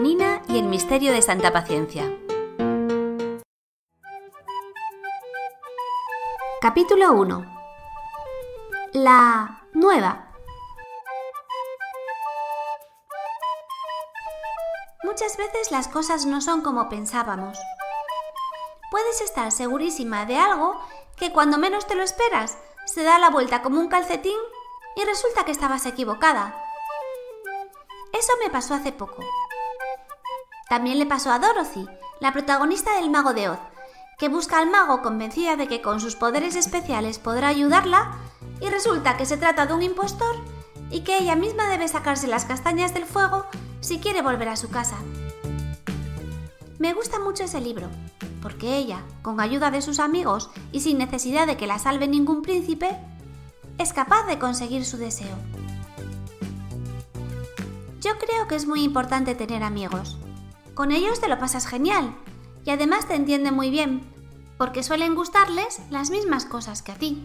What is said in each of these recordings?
Nina y el misterio de Santa Paciencia. Capítulo 1. La nueva. Muchas veces las cosas no son como pensábamos. Puedes estar segurísima de algo que cuando menos te lo esperas se da la vuelta como un calcetín y resulta que estabas equivocada. Eso me pasó hace poco. También le pasó a Dorothy, la protagonista del Mago de Oz, que busca al mago convencida de que con sus poderes especiales podrá ayudarla y resulta que se trata de un impostor y que ella misma debe sacarse las castañas del fuego si quiere volver a su casa. Me gusta mucho ese libro, porque ella, con ayuda de sus amigos y sin necesidad de que la salve ningún príncipe, es capaz de conseguir su deseo. Yo creo que es muy importante tener amigos, con ellos te lo pasas genial y además te entienden muy bien, porque suelen gustarles las mismas cosas que a ti.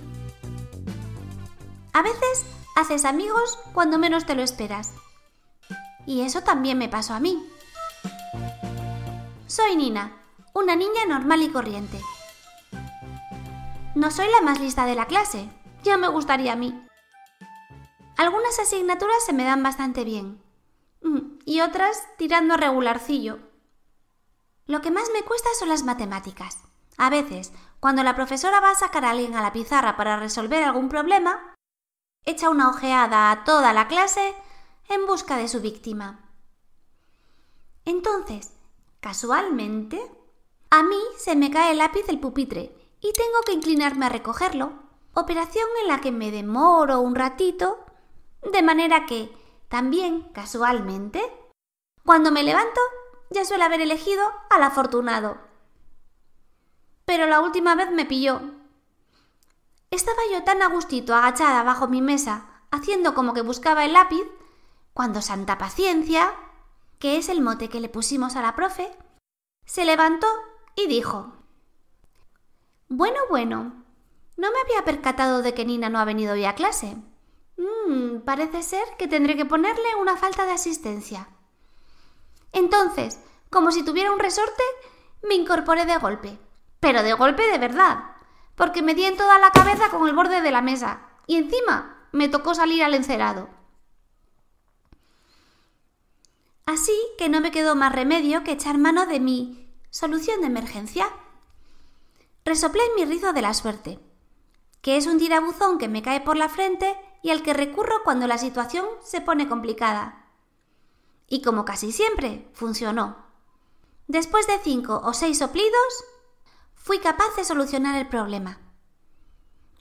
A veces haces amigos cuando menos te lo esperas. Y eso también me pasó a mí. Soy Nina, una niña normal y corriente. No soy la más lista de la clase, ya me gustaría a mí. Algunas asignaturas se me dan bastante bien mm, y otras tirando regularcillo. Lo que más me cuesta son las matemáticas. A veces, cuando la profesora va a sacar a alguien a la pizarra para resolver algún problema, echa una ojeada a toda la clase en busca de su víctima. Entonces, casualmente, a mí se me cae el lápiz del pupitre y tengo que inclinarme a recogerlo, operación en la que me demoro un ratito, de manera que, también casualmente, cuando me levanto ya suele haber elegido al afortunado. Pero la última vez me pilló. Estaba yo tan a gustito agachada bajo mi mesa, haciendo como que buscaba el lápiz, cuando Santa Paciencia, que es el mote que le pusimos a la profe, se levantó y dijo Bueno, bueno, no me había percatado de que Nina no ha venido hoy a clase. Mm, parece ser que tendré que ponerle una falta de asistencia. Entonces, como si tuviera un resorte, me incorporé de golpe. Pero de golpe de verdad, porque me di en toda la cabeza con el borde de la mesa, y encima me tocó salir al encerado. Así que no me quedó más remedio que echar mano de mi solución de emergencia. Resoplé en mi rizo de la suerte, que es un tirabuzón que me cae por la frente y al que recurro cuando la situación se pone complicada. Y como casi siempre, funcionó. Después de cinco o seis soplidos, fui capaz de solucionar el problema.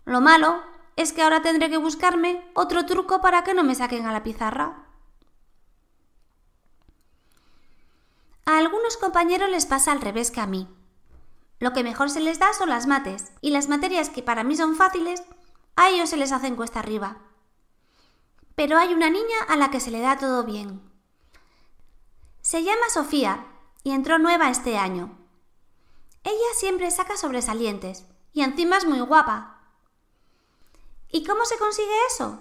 Lo malo es que ahora tendré que buscarme otro truco para que no me saquen a la pizarra. A algunos compañeros les pasa al revés que a mí. Lo que mejor se les da son las mates, y las materias que para mí son fáciles, a ellos se les hacen cuesta arriba. Pero hay una niña a la que se le da todo bien. Se llama Sofía y entró nueva este año. Ella siempre saca sobresalientes y encima es muy guapa. ¿Y cómo se consigue eso?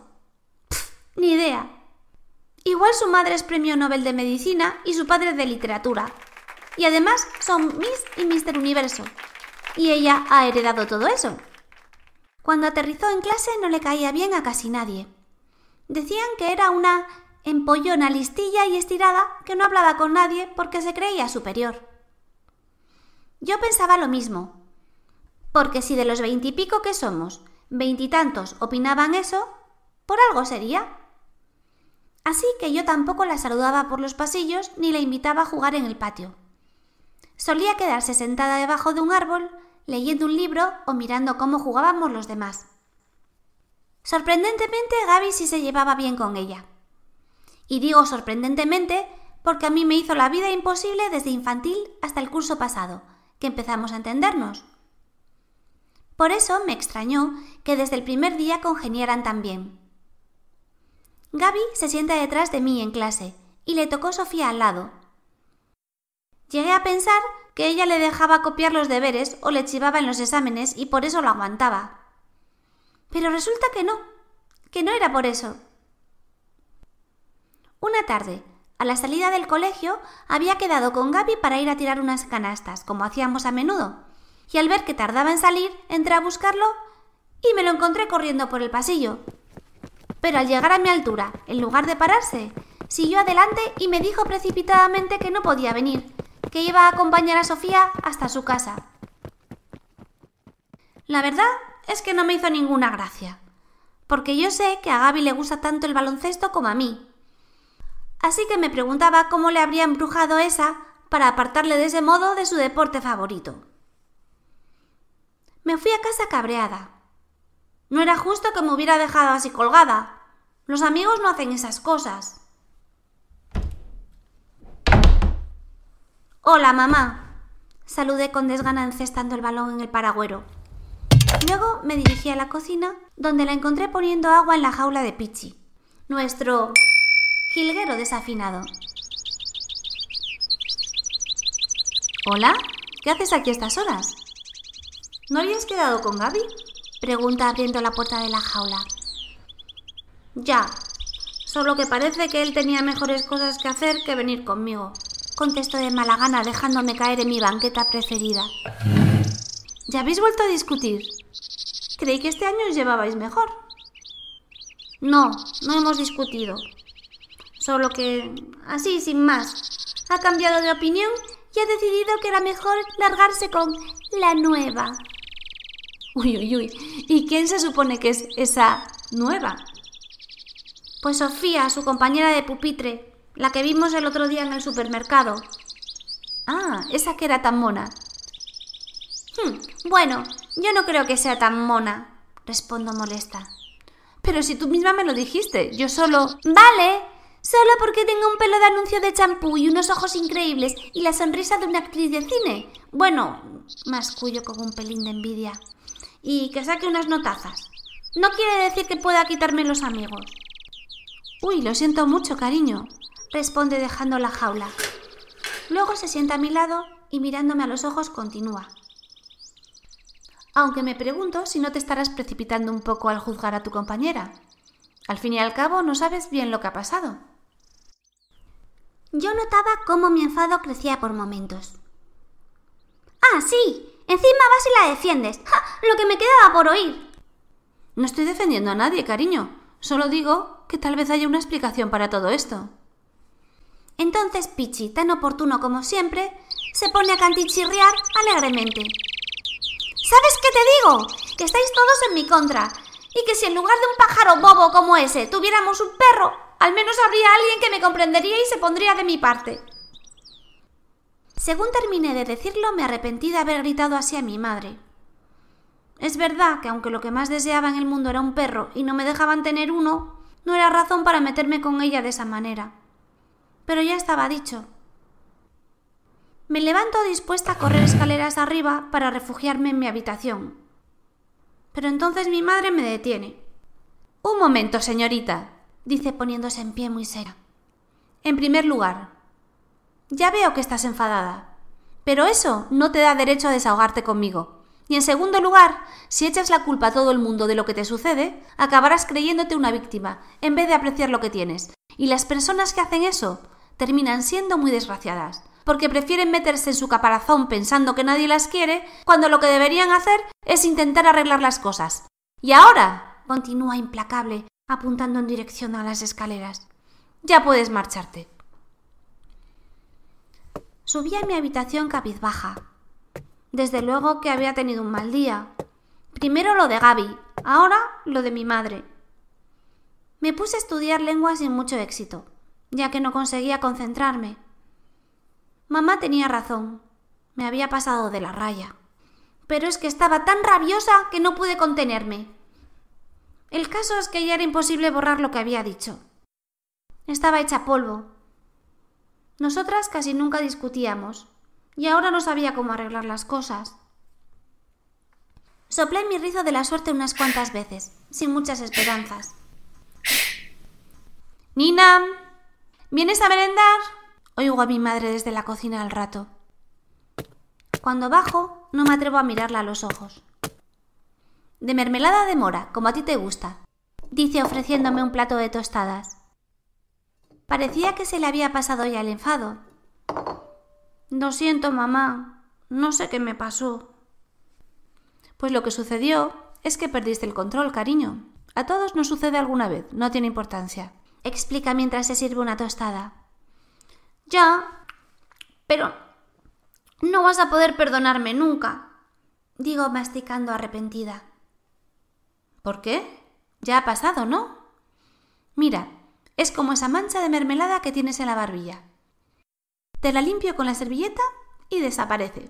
ni idea. Igual su madre es premio Nobel de Medicina y su padre de Literatura. Y además son Miss y Mister Universo. Y ella ha heredado todo eso. Cuando aterrizó en clase no le caía bien a casi nadie. Decían que era una empollona, listilla y estirada, que no hablaba con nadie porque se creía superior. Yo pensaba lo mismo, porque si de los veintipico que somos, veintitantos opinaban eso, por algo sería. Así que yo tampoco la saludaba por los pasillos ni la invitaba a jugar en el patio. Solía quedarse sentada debajo de un árbol, leyendo un libro o mirando cómo jugábamos los demás. Sorprendentemente, Gaby sí se llevaba bien con ella. Y digo sorprendentemente porque a mí me hizo la vida imposible desde infantil hasta el curso pasado, que empezamos a entendernos. Por eso me extrañó que desde el primer día congeniaran tan bien. Gaby se sienta detrás de mí en clase y le tocó Sofía al lado. Llegué a pensar que ella le dejaba copiar los deberes o le chivaba en los exámenes y por eso lo aguantaba. Pero resulta que no, que no era por eso. Una tarde, a la salida del colegio, había quedado con Gaby para ir a tirar unas canastas, como hacíamos a menudo. Y al ver que tardaba en salir, entré a buscarlo y me lo encontré corriendo por el pasillo. Pero al llegar a mi altura, en lugar de pararse, siguió adelante y me dijo precipitadamente que no podía venir, que iba a acompañar a Sofía hasta su casa. La verdad es que no me hizo ninguna gracia, porque yo sé que a Gaby le gusta tanto el baloncesto como a mí, Así que me preguntaba cómo le habría embrujado esa para apartarle de ese modo de su deporte favorito. Me fui a casa cabreada. No era justo que me hubiera dejado así colgada. Los amigos no hacen esas cosas. Hola, mamá. Saludé con desgana encestando el balón en el paragüero. Luego me dirigí a la cocina, donde la encontré poniendo agua en la jaula de Pichi. Nuestro desafinado. Hola, ¿qué haces aquí a estas horas? ¿No habías quedado con Gaby? Pregunta abriendo la puerta de la jaula. Ya, solo que parece que él tenía mejores cosas que hacer que venir conmigo. Contesto de mala gana dejándome caer en mi banqueta preferida. ¿Ya habéis vuelto a discutir? Creí que este año os llevabais mejor. No, no hemos discutido solo que así sin más. Ha cambiado de opinión y ha decidido que era mejor largarse con la nueva. Uy, uy, uy. ¿Y quién se supone que es esa nueva? Pues Sofía, su compañera de pupitre, la que vimos el otro día en el supermercado. Ah, esa que era tan mona. Hmm, bueno, yo no creo que sea tan mona, respondo molesta. Pero si tú misma me lo dijiste, yo solo... Vale, Solo porque tengo un pelo de anuncio de champú y unos ojos increíbles y la sonrisa de una actriz de cine. Bueno, más cuyo con un pelín de envidia. Y que saque unas notazas. No quiere decir que pueda quitarme los amigos. Uy, lo siento mucho, cariño, responde dejando la jaula. Luego se sienta a mi lado y mirándome a los ojos continúa. Aunque me pregunto si no te estarás precipitando un poco al juzgar a tu compañera. Al fin y al cabo no sabes bien lo que ha pasado. Yo notaba cómo mi enfado crecía por momentos. Ah, sí. Encima vas y la defiendes. ¡Ja! Lo que me quedaba por oír. No estoy defendiendo a nadie, cariño. Solo digo que tal vez haya una explicación para todo esto. Entonces Pichi, tan oportuno como siempre, se pone a cantichirriar alegremente. ¿Sabes qué te digo? Que estáis todos en mi contra. Y que si en lugar de un pájaro bobo como ese tuviéramos un perro, al menos habría alguien que me comprendería y se pondría de mi parte. Según terminé de decirlo, me arrepentí de haber gritado así a mi madre. Es verdad que aunque lo que más deseaba en el mundo era un perro y no me dejaban tener uno, no era razón para meterme con ella de esa manera. Pero ya estaba dicho. Me levanto dispuesta a correr escaleras arriba para refugiarme en mi habitación. Pero entonces mi madre me detiene. Un momento, señorita dice poniéndose en pie muy serio En primer lugar, ya veo que estás enfadada, pero eso no te da derecho a desahogarte conmigo. Y en segundo lugar, si echas la culpa a todo el mundo de lo que te sucede, acabarás creyéndote una víctima, en vez de apreciar lo que tienes. Y las personas que hacen eso terminan siendo muy desgraciadas, porque prefieren meterse en su caparazón pensando que nadie las quiere, cuando lo que deberían hacer es intentar arreglar las cosas. Y ahora, continúa implacable, apuntando en dirección a las escaleras. Ya puedes marcharte. Subí a mi habitación cabizbaja. Desde luego que había tenido un mal día. Primero lo de Gaby, ahora lo de mi madre. Me puse a estudiar lengua sin mucho éxito, ya que no conseguía concentrarme. Mamá tenía razón, me había pasado de la raya. Pero es que estaba tan rabiosa que no pude contenerme. El caso es que ya era imposible borrar lo que había dicho. Estaba hecha polvo. Nosotras casi nunca discutíamos, y ahora no sabía cómo arreglar las cosas. Soplé mi rizo de la suerte unas cuantas veces, sin muchas esperanzas. Nina, ¿vienes a merendar? Oigo a mi madre desde la cocina al rato. Cuando bajo, no me atrevo a mirarla a los ojos. De mermelada de mora, como a ti te gusta, dice ofreciéndome un plato de tostadas. Parecía que se le había pasado ya el enfado. Lo siento, mamá. No sé qué me pasó. Pues lo que sucedió es que perdiste el control, cariño. A todos nos sucede alguna vez, no tiene importancia. Explica mientras se sirve una tostada. Ya, pero no vas a poder perdonarme nunca, digo masticando arrepentida. ¿Por qué? Ya ha pasado, ¿no? Mira, es como esa mancha de mermelada que tienes en la barbilla. Te la limpio con la servilleta y desaparece.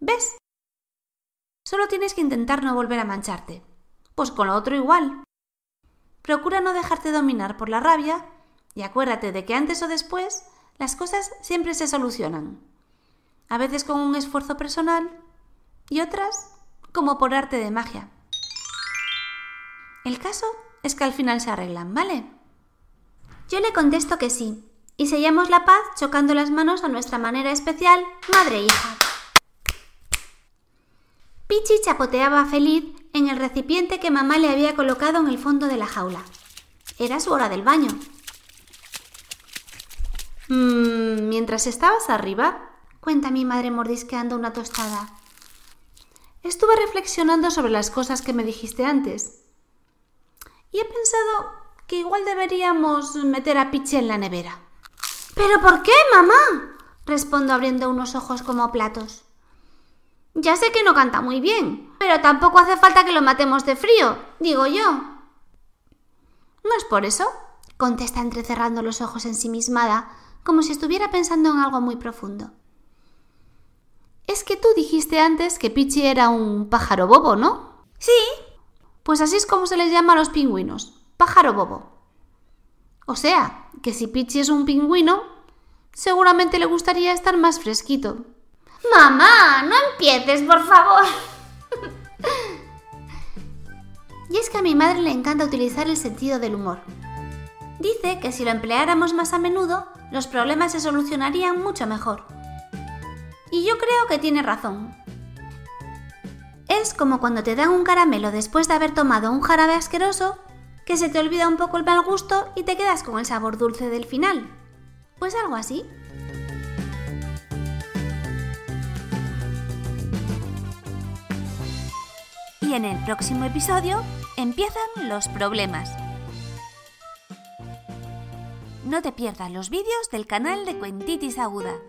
¿Ves? Solo tienes que intentar no volver a mancharte. Pues con lo otro igual. Procura no dejarte dominar por la rabia y acuérdate de que antes o después las cosas siempre se solucionan. A veces con un esfuerzo personal y otras como por arte de magia. El caso es que al final se arreglan, ¿vale? Yo le contesto que sí, y sellamos la paz chocando las manos a nuestra manera especial, madre e hija. Pichi chapoteaba feliz en el recipiente que mamá le había colocado en el fondo de la jaula. Era su hora del baño. Mmm, mientras estabas arriba, cuenta mi madre mordisqueando una tostada. Estuve reflexionando sobre las cosas que me dijiste antes y he pensado que igual deberíamos meter a Pichi en la nevera. ¿Pero por qué, mamá? respondo abriendo unos ojos como platos. Ya sé que no canta muy bien, pero tampoco hace falta que lo matemos de frío, digo yo. No es por eso, contesta entrecerrando los ojos en sí ensimismada, como si estuviera pensando en algo muy profundo. Es que tú dijiste antes que Pichi era un pájaro bobo, ¿no? Sí, pues así es como se les llama a los pingüinos, pájaro bobo. O sea, que si Pichi es un pingüino, seguramente le gustaría estar más fresquito. Mamá, no empieces, por favor. y es que a mi madre le encanta utilizar el sentido del humor. Dice que si lo empleáramos más a menudo, los problemas se solucionarían mucho mejor. Y yo creo que tiene razón. Es como cuando te dan un caramelo después de haber tomado un jarabe asqueroso, que se te olvida un poco el mal gusto y te quedas con el sabor dulce del final. Pues algo así. Y en el próximo episodio empiezan los problemas. No te pierdas los vídeos del canal de Cuentitis Aguda.